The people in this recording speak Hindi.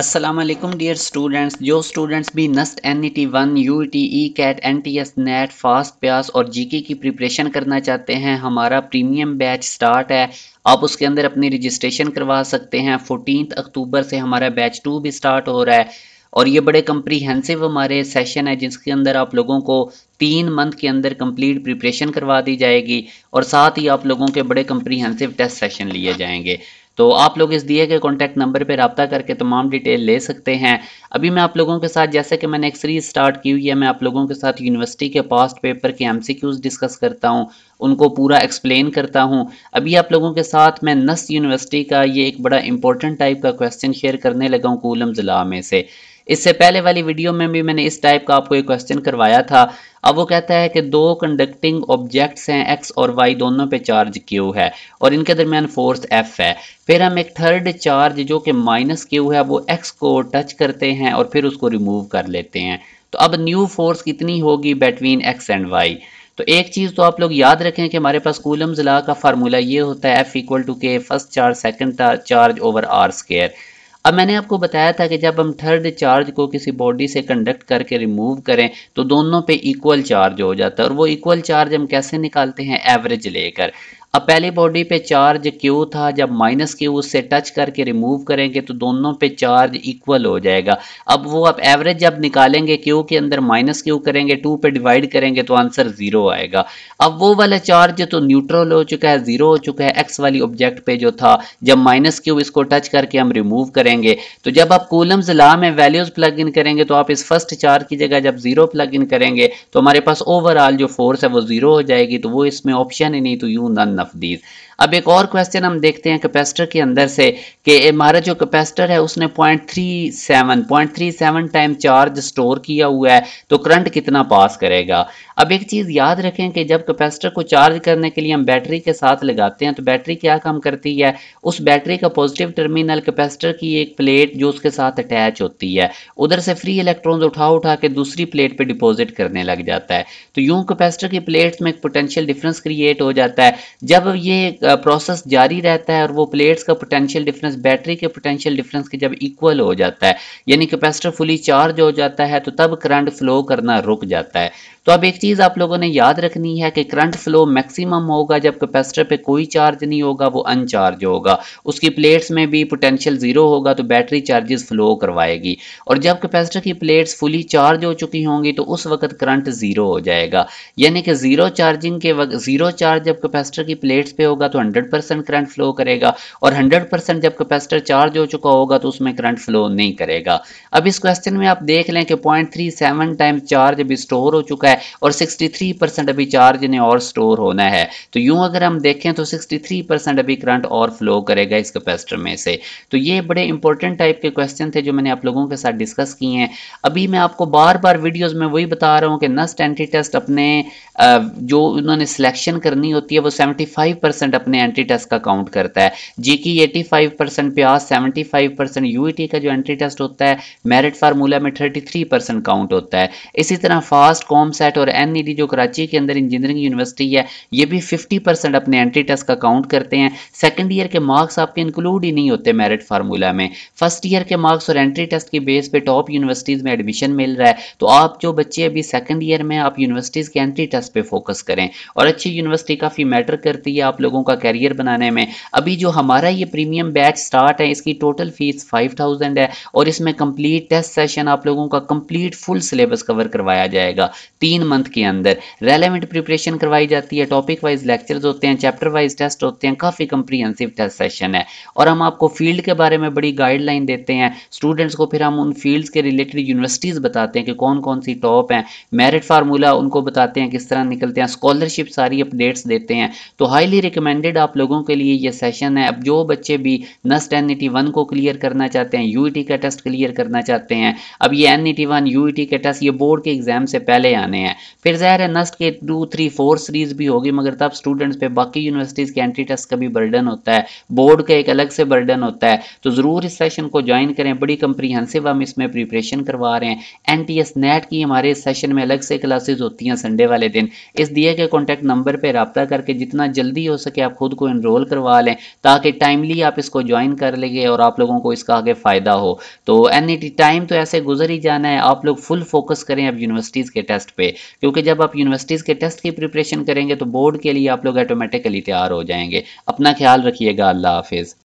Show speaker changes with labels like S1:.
S1: असलम डियर स्टूडेंट्स जो स्टूडेंट्स भी NUST N E T one U T E CAT N T S NET FAST प्यास और जी के की प्रिपरेशन करना चाहते हैं हमारा प्रीमियम बैच स्टार्ट है आप उसके अंदर अपनी रजिस्ट्रेशन करवा सकते हैं फोर्टीन अक्टूबर से हमारा बैच टू भी स्टार्ट हो रहा है और ये बड़े कंप्रीहेंसिव हमारे सेशन है जिसके अंदर आप लोगों को तीन मंथ के अंदर कंप्लीट प्रिपरेशन करवा दी जाएगी और साथ ही आप लोगों के बड़े कंप्रीहेंसिव टेस्ट सेशन लिए जाएंगे तो आप लोग इस दिए गए कॉन्टैक्ट नंबर पर रबता करके तमाम डिटेल ले सकते हैं अभी मैं आप लोगों के साथ जैसे कि मैंने एक सीरीज स्टार्ट की हुई है मैं आप लोगों के साथ यूनिवर्सिटी के पास्ट पेपर के एम डिस्कस करता हूँ उनको पूरा एक्सप्लेन करता हूँ अभी आप लोगों के साथ मैं नस यूनिवर्सिटी का ये एक बड़ा इंपॉर्टेंट टाइप का क्वेश्चन शेयर करने लगा हूँ कोलम ज़िला में से इससे पहले वाली वीडियो में भी मैंने इस टाइप का आपको एक क्वेश्चन करवाया था अब वो कहता है कि दो कंडक्टिंग ऑब्जेक्ट्स हैं एक्स और वाई दोनों पे चार्ज क्यू है और इनके दरमियान फोर्स एफ है फिर हम एक थर्ड चार्ज जो कि माइनस क्यू है वो एक्स को टच करते हैं और फिर उसको रिमूव कर लेते हैं तो अब न्यू फोर्स कितनी होगी बिटवीन एक्स एंड वाई तो एक चीज़ तो आप लोग याद रखें कि हमारे पास कूलम्स जिला का फार्मूला ये होता है F equal to k first charge second charge over R square अब मैंने आपको बताया था कि जब हम थर्ड चार्ज को किसी बॉडी से कंडक्ट करके रिमूव करें तो दोनों पे इक्वल चार्ज हो जाता है और वो इक्वल चार्ज हम कैसे निकालते हैं एवरेज लेकर अब पहली बॉडी पे चार्ज क्यू था जब माइनस क्यू उससे टच करके रिमूव करेंगे तो दोनों पे चार्ज इक्वल हो जाएगा अब वो आप एवरेज जब निकालेंगे क्यू के अंदर माइनस क्यू करेंगे टू पे डिवाइड करेंगे तो आंसर ज़ीरो आएगा अब वो वाला चार्ज तो न्यूट्रल हो चुका है ज़ीरो हो चुका है एक्स वाली ऑब्जेक्ट पे जो था जब माइनस क्यू इसको टच करके हम रिमूव करेंगे तो जब आप कूलम्स ला में वैल्यूज़ प्लग इन करेंगे तो आप इस फर्स्ट चार्ज की जगह जब ज़ीरो प्लग इन करेंगे तो हमारे पास ओवरऑल जो फोर्स है वो ज़ीरो हो जाएगी तो वो इसमें ऑप्शन ही नहीं तो यू नन ऑफ दीज अब एक और क्वेश्चन हम देखते हैं कैपेसिटर के अंदर से कि हमारा जो कैपेसिटर है उसने point three seven point three seven time charge store किया हुआ है तो करंट कितना पास करेगा अब एक चीज़ याद रखें कि जब कैपेसिटर को चार्ज करने के लिए हम बैटरी के साथ लगाते हैं तो बैटरी क्या काम करती है उस बैटरी का पॉजिटिव टर्मिनल कैपेसिटर की एक प्लेट जो उसके साथ अटैच होती है उधर से फ्री इलेक्ट्रॉन्स उठा उठा के दूसरी प्लेट पर डिपॉजिट करने लग जाता है तो यूँ कैपेसिटर की प्लेट्स में एक पोटेंशियल डिफरेंस क्रिएट हो जाता है जब ये प्रोसेस जारी रहता है और वो प्लेट्स का पोटेंशियल डिफरेंस बैटरी के पोटेंशियल डिफरेंस के जब इक्वल हो जाता है यानी कैपेसिटर फुली चार्ज हो जाता है तो तब करंट फ्लो करना रुक जाता है तो अब एक चीज़ आप लोगों ने याद रखनी है कि करंट फ्लो मैक्सिमम होगा जब कैपेसिटर पे कोई चार्ज नहीं होगा वो अनचार्ज होगा उसकी प्लेट्स में भी पोटेंशियल ज़ीरो होगा तो बैटरी चार्जेस फ्लो करवाएगी और जब कैपेसिटर की प्लेट्स फुली चार्ज हो चुकी होंगी तो उस वक्त करंट ज़ीरो हो जाएगा यानी कि ज़ीरो चार्जिंग के वक्त ज़ीरो चार्ज जब कैपेसिटर की प्लेट्स पे होगा तो हंड्रेड परसेंट करंट फ्लो करेगा और हंड्रेड परसेंट जब कैपेसिटर चार्ज हो चुका होगा तो उसमें करंट फ्लो नहीं करेगा अब इस क्वेश्चन में आप देख लें कि point three seven time charge अभी स्टोर हो चुका है और और 63 परसेंट अभी चार्ज ने और स्टोर होना है तो यूं अगर हम देखें तो 63 परसेंट अभी करंट और फ्लो करेगा इस कैपेसिटर में से तो ये बड़े इंपॉर्टेंट टाइप के क्वेश्चन थे जो मैंने आप लोगों के साथ डिस्कस किए हैं अभी मैं आपको बार बार वीडियोज़ में वही बता रहा हूँ कि नस्ट एंटी टेस्ट अपने जो उन्होंने सिलेक्शन करनी होती है वो फाइव परसेंट अपने एंटी टेस्ट का काउंट करता है GIKI eighty five percent प्याज सेवेंटी फाइव परसेंट यू का जो एंट्री टेस्ट होता है मेरिट फार्मूला में थर्टी थ्री परसेंट काउंट होता है इसी तरह फास्ट कॉम सेट और एन e जो कराची के अंदर इंजीनियरिंग यूनिवर्सिटी है ये भी फिफ्टी परसेंट अपने एंट्री टेस्ट का काउंट करते हैं सेकेंड ईयर के मार्क्स आपके इंक्लूड ही नहीं होते मेरिट फार्मूला में फर्स्ट ईयर के मार्क्स और एंट्री टेस्ट की बेस पे टॉप यूनिवर्सिटीज़ में एडमिशन मिल रहा है तो आप जो बच्चे अभी सेकेंड ईयर में आप यूनिवर्सिटीज़ के एंट्री टेस्ट पे फोकस करें और अच्छी यूनिवर्सिटी काफ़ी मैटर करती है आप लोगों का कैरियर बनाने में अभी जो हमारा ये प्रीमियम बैच स्टार्ट है इसकी टोटल फीस फाइव है और इसमें कंप्लीट टेस्ट सेशन आप लोगों का कंप्लीट फुल सिलेबस कवर करवाया जाएगा तीन मंथ के अंदर रेलिवेंट प्रिपरेशन करवाई जाती है टॉपिक वाइज लेक्चर्स होते हैं चैप्टर वाइज टेस्ट होते हैं काफ़ी कंप्रीहेंसिव टेस्ट सेशन है और हम आपको फील्ड के बारे में बड़ी गाइडलाइन देते हैं स्टूडेंट्स को फिर हम उन फील्ड्स के रिलेटेड यूनिवर्सिटीज़ बताते हैं कि कौन कौन सी टॉप हैं मेरिट फार्मूला उनको बताते हैं किस तरह निकलते हैं स्कॉलरशिप सारी अपडेट्स देते हैं तो हाईली रिकमेंडेड आप लोगों के लिए ये सेशन है अब जो बच्चे भी नस एन ई वन को क्लियर करना चाहते हैं यू का टेस्ट क्लियर करना चाहते हैं अब ये एन ई टी वन यू के टेस्ट ये बोर्ड के एग्जाम से पहले आने हैं फिर ज़ाहिर है नस्ट के टू थ्री फोर सीरीज़ भी होगी मगर तब स्टूडेंट्स पे बाकी यूनिवर्सिटीज़ के एंट्री टेस्ट का भी बर्डन होता है बोर्ड का एक अलग से बर्डन होता है तो ज़रूर इस सेशन को ज्वाइन करें बड़ी कंप्रीहेंसिव हम इसमें प्रिपरेशन करवा रहे हैं एन टी एस नेट की हमारे इस सेशन में अलग से क्लासेज होती हैं संडे वाले दिन इस दिए गए कॉन्टैक्ट नंबर पर रबता करके जितना जल्दी हो सके आप खुद को इनरोल करवा लें ताकि टाइमली आप इसको ज्वाइन कर लेंगे और आप लोगों को इसका आगे फ़ायदा हो तो एन टाइम e तो ऐसे गुजर ही जाना है आप लोग फुल फोकस करें अब यूनिवर्सिटीज़ के टेस्ट पर क्योंकि जब आप यूनिवर्सिटीज़ के टेस्ट की प्रिपरेशन करेंगे तो बोर्ड के लिए आप लोग ऑटोमेटिकली तैयार हो जाएंगे अपना ख्याल रखिएगा अल्लाह हाफिज़